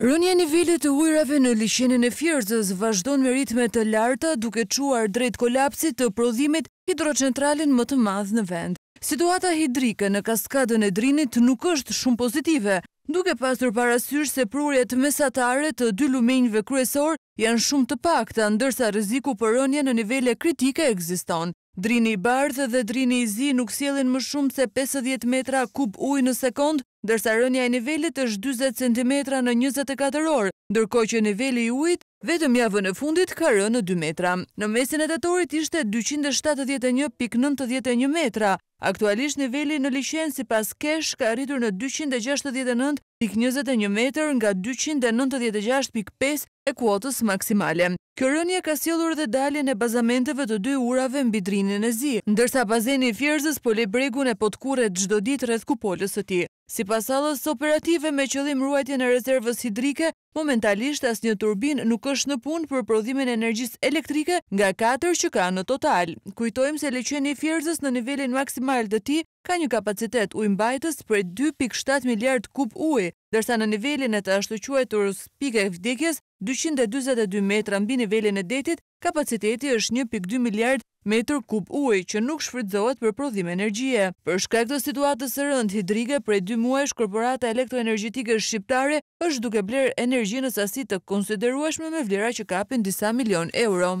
Rënje nivellit të ujrave në lishinin e fjerëzës vazhdo në meritme të larta duke quar drejt kolapsit të prodhimit hidrocentralin më të madhë në vend. Situata hidrike në kaskadën e drinit nuk është shumë pozitive, Duke pasur parasysh se prurjet mesatare të dy lumenjve kryesor janë shumë të pakta, ndërsa rëziku për rënje në nivele kritike eksiston. Drini i bardhë dhe drini i zi nuk sielin më shumë se 50 metra kub uj në sekund, dërsa rënja i nivellit është 20 cm në 24 orë, ndërko që nivelli ujit vetëm javën e fundit ka rënë 2 metra. Në mesin e datorit ishte 271.91 metra, aktualisht nivelli në lishen si pas kesh ka rritur në 269.21 metr nga 296.5 metra e kuotës maksimale. Kërënje ka sjellur dhe daljen e bazamenteve të dy urave në bidrinin e zi, ndërsa bazeni i fjerëzës po le bregun e potkure të gjdo ditë rrëth kupolës së të ti. Si pasalës operative me qëllim ruajtje në rezervës hidrike, momentalisht as një turbin nuk është në pun për prodhimin e energjis elektrike nga 4 që ka në total. Kujtojmë se leqeni i fjerëzës në nivelin maksimal të ti ka një kapacitet ujmbajtës për 2.7 miljard kub ujë, dërsa në nivelin e të ashtu quajtur pika e vdekjes, 222 metra mbi nivelin e detit, kapaciteti është 1.2 miliard metrë kub uaj që nuk shfridzohet për prodhime energjie. Për shkak të situatës rënd hidrike, e 2 muaj korporata elektroenergjitike shqiptare është duke bler energjinës asit të konsiderueshme me vlera që kapin disa milion euro.